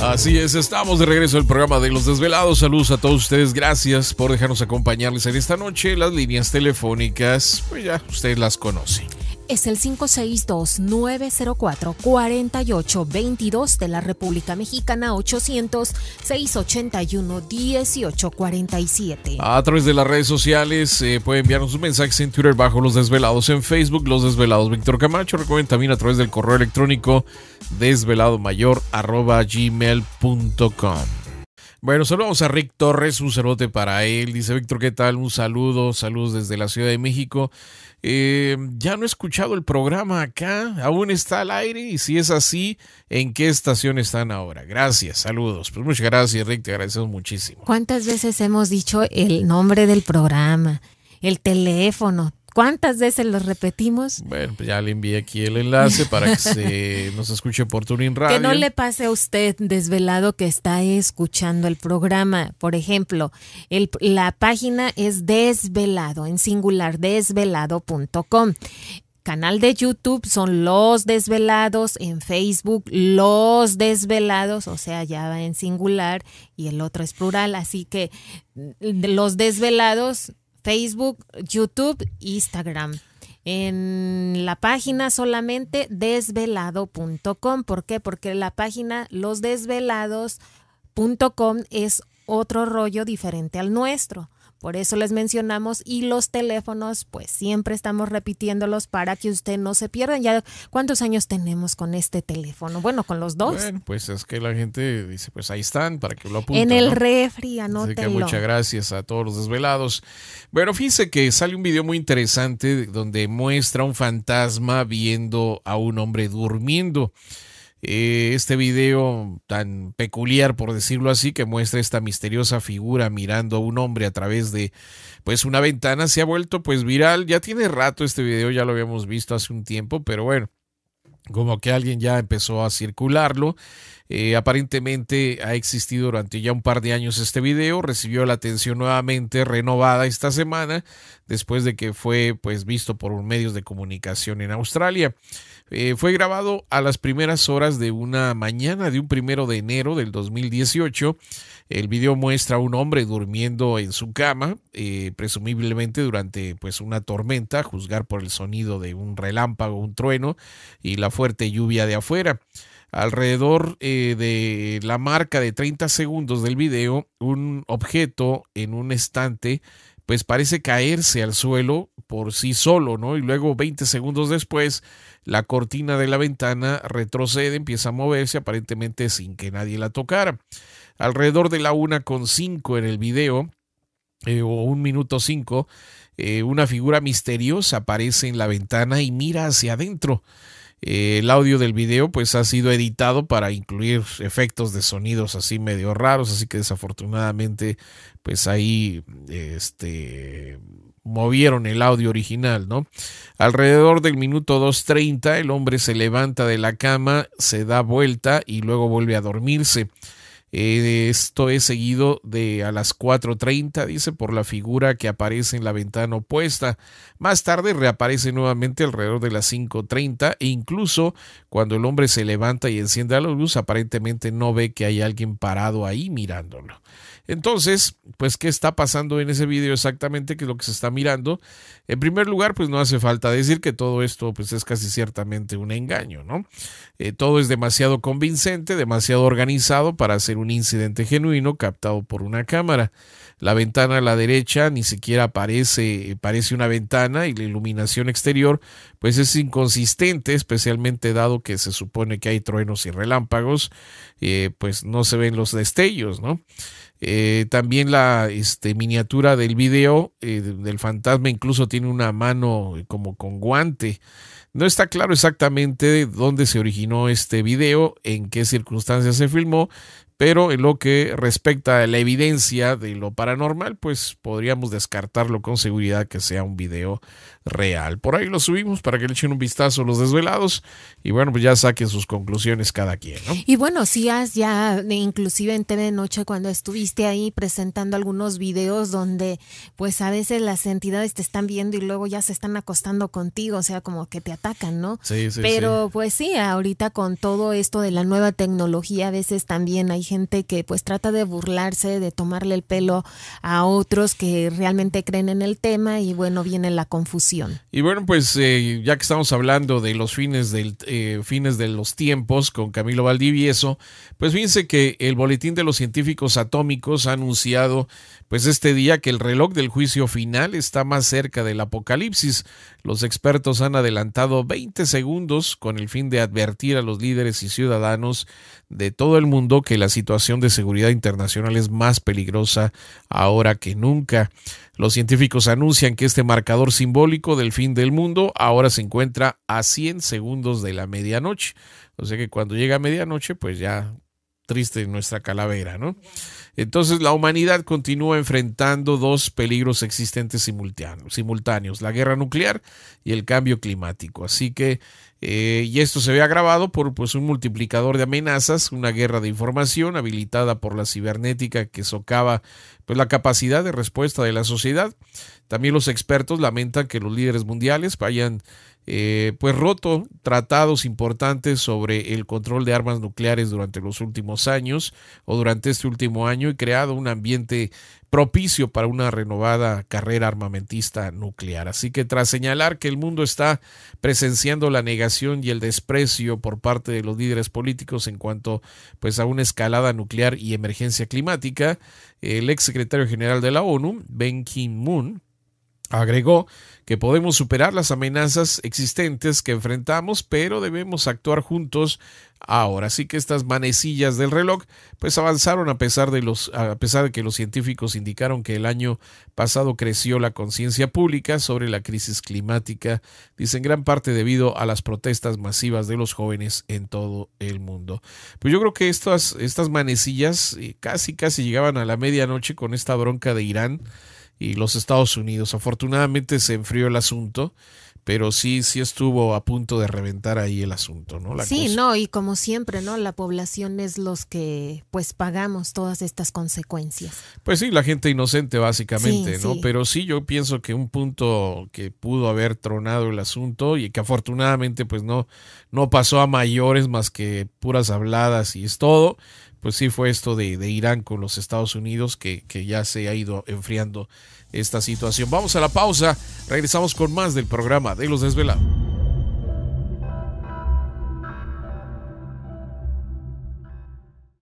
Así es, estamos de regreso al programa de Los Desvelados. Saludos a todos ustedes, gracias por dejarnos acompañarles en esta noche. Las líneas telefónicas, pues ya ustedes las conocen es el 562-904-4822 de la República Mexicana 800-681-1847. A través de las redes sociales eh, puede enviarnos un mensaje en Twitter bajo Los Desvelados, en Facebook Los Desvelados Víctor Camacho. Recuerden también a través del correo electrónico gmail.com bueno, saludamos a Rick Torres, un saludo para él. Dice Víctor, ¿qué tal? Un saludo, saludos desde la Ciudad de México. Eh, ya no he escuchado el programa acá, aún está al aire y si es así, ¿en qué estación están ahora? Gracias, saludos. Pues muchas gracias Rick, te agradecemos muchísimo. ¿Cuántas veces hemos dicho el nombre del programa, el teléfono, ¿Cuántas veces los repetimos? Bueno, pues ya le envié aquí el enlace para que se nos escuche por Turing Radio. Que no le pase a usted desvelado que está escuchando el programa. Por ejemplo, la página es desvelado, en singular, desvelado.com canal de YouTube son Los Desvelados, en Facebook Los Desvelados, o sea, ya va en singular y el otro es plural, así que mm, Los Desvelados Facebook, YouTube, Instagram. En la página solamente desvelado.com. ¿Por qué? Porque la página losdesvelados.com es otro rollo diferente al nuestro. Por eso les mencionamos y los teléfonos, pues siempre estamos repitiéndolos para que usted no se pierda. Ya cuántos años tenemos con este teléfono? Bueno, con los dos. pues es que la gente dice, pues ahí están para que lo apunten. En el refri, anótelo. Así que muchas gracias a todos los desvelados. Bueno, fíjense que sale un video muy interesante donde muestra un fantasma viendo a un hombre durmiendo. Eh, este video tan peculiar, por decirlo así, que muestra esta misteriosa figura mirando a un hombre a través de pues una ventana, se ha vuelto pues viral. Ya tiene rato este video, ya lo habíamos visto hace un tiempo, pero bueno como que alguien ya empezó a circularlo. Eh, aparentemente ha existido durante ya un par de años este video, recibió la atención nuevamente renovada esta semana después de que fue pues visto por medios de comunicación en Australia. Eh, fue grabado a las primeras horas de una mañana de un primero de enero del 2018. El video muestra a un hombre durmiendo en su cama, eh, presumiblemente durante pues una tormenta, juzgar por el sonido de un relámpago, un trueno y la fuerte lluvia de afuera. Alrededor eh, de la marca de 30 segundos del video, un objeto en un estante pues parece caerse al suelo por sí solo, ¿no? Y luego 20 segundos después, la cortina de la ventana retrocede, empieza a moverse aparentemente sin que nadie la tocara. Alrededor de la una con cinco en el video, eh, o un minuto 5 eh, una figura misteriosa aparece en la ventana y mira hacia adentro. Eh, el audio del video pues ha sido editado para incluir efectos de sonidos así medio raros, así que desafortunadamente pues ahí este movieron el audio original, ¿no? Alrededor del minuto 2.30 el hombre se levanta de la cama, se da vuelta y luego vuelve a dormirse. Eh, esto es seguido de a las 4.30, dice, por la figura que aparece en la ventana opuesta. Más tarde reaparece nuevamente alrededor de las 5.30 e incluso cuando el hombre se levanta y enciende la luz, aparentemente no ve que hay alguien parado ahí mirándolo. Entonces, pues, ¿qué está pasando en ese video exactamente? ¿Qué es lo que se está mirando? En primer lugar, pues no hace falta decir que todo esto pues es casi ciertamente un engaño, ¿no? Eh, todo es demasiado convincente, demasiado organizado para hacer un incidente genuino captado por una cámara. La ventana a la derecha ni siquiera parece, parece una ventana y la iluminación exterior pues es inconsistente, especialmente dado que se supone que hay truenos y relámpagos, eh, pues no se ven los destellos, ¿no? Eh, también la este, miniatura del video eh, del fantasma incluso tiene una mano como con guante. No está claro exactamente dónde se originó este video, en qué circunstancias se filmó, pero en lo que respecta a la evidencia de lo paranormal, pues podríamos descartarlo con seguridad que sea un video real. Por ahí lo subimos para que le echen un vistazo los desvelados y bueno, pues ya saquen sus conclusiones cada quien. ¿no? Y bueno, sí has ya, inclusive en TV Noche, cuando estuviste ahí presentando algunos videos donde pues a veces las entidades te están viendo y luego ya se están acostando contigo, o sea, como que te atacan, ¿no? Sí, sí. Pero pues sí, ahorita con todo esto de la nueva tecnología, a veces también hay gente que pues trata de burlarse, de tomarle el pelo a otros que realmente creen en el tema y bueno, viene la confusión. Y bueno, pues eh, ya que estamos hablando de los fines, del, eh, fines de los tiempos con Camilo Valdivieso, pues fíjense que el Boletín de los Científicos Atómicos ha anunciado pues este día que el reloj del juicio final está más cerca del apocalipsis. Los expertos han adelantado 20 segundos con el fin de advertir a los líderes y ciudadanos de todo el mundo que la situación de seguridad internacional es más peligrosa ahora que nunca. Los científicos anuncian que este marcador simbólico del fin del mundo ahora se encuentra a 100 segundos de la medianoche. O sea que cuando llega medianoche, pues ya triste nuestra calavera, ¿no? Entonces la humanidad continúa enfrentando dos peligros existentes simultáneos, la guerra nuclear y el cambio climático. Así que eh, y esto se ve agravado por pues, un multiplicador de amenazas, una guerra de información habilitada por la cibernética que socava pues, la capacidad de respuesta de la sociedad. También los expertos lamentan que los líderes mundiales hayan eh, pues, roto tratados importantes sobre el control de armas nucleares durante los últimos años o durante este último año y creado un ambiente propicio para una renovada carrera armamentista nuclear. Así que tras señalar que el mundo está presenciando la negación y el desprecio por parte de los líderes políticos en cuanto pues a una escalada nuclear y emergencia climática, el ex secretario general de la ONU, Ben Ki-moon, Agregó que podemos superar las amenazas existentes que enfrentamos, pero debemos actuar juntos ahora. Así que estas manecillas del reloj pues avanzaron a pesar de los a pesar de que los científicos indicaron que el año pasado creció la conciencia pública sobre la crisis climática, Dicen en gran parte debido a las protestas masivas de los jóvenes en todo el mundo. Pues yo creo que estas estas manecillas eh, casi casi llegaban a la medianoche con esta bronca de Irán y los Estados Unidos. Afortunadamente se enfrió el asunto, pero sí, sí estuvo a punto de reventar ahí el asunto, ¿no? La sí, no, y como siempre, ¿no? La población es los que pues pagamos todas estas consecuencias. Pues sí, la gente inocente básicamente, ¿no? Pero sí, yo pienso que un punto que pudo haber tronado el asunto y que afortunadamente pues no, no pasó a mayores más que puras habladas y es todo, pues sí fue esto de, Irán con los Estados Unidos que, que ya se ha ido enfriando esta situación. Vamos a la pausa, regresamos con más del programa de los desvelados.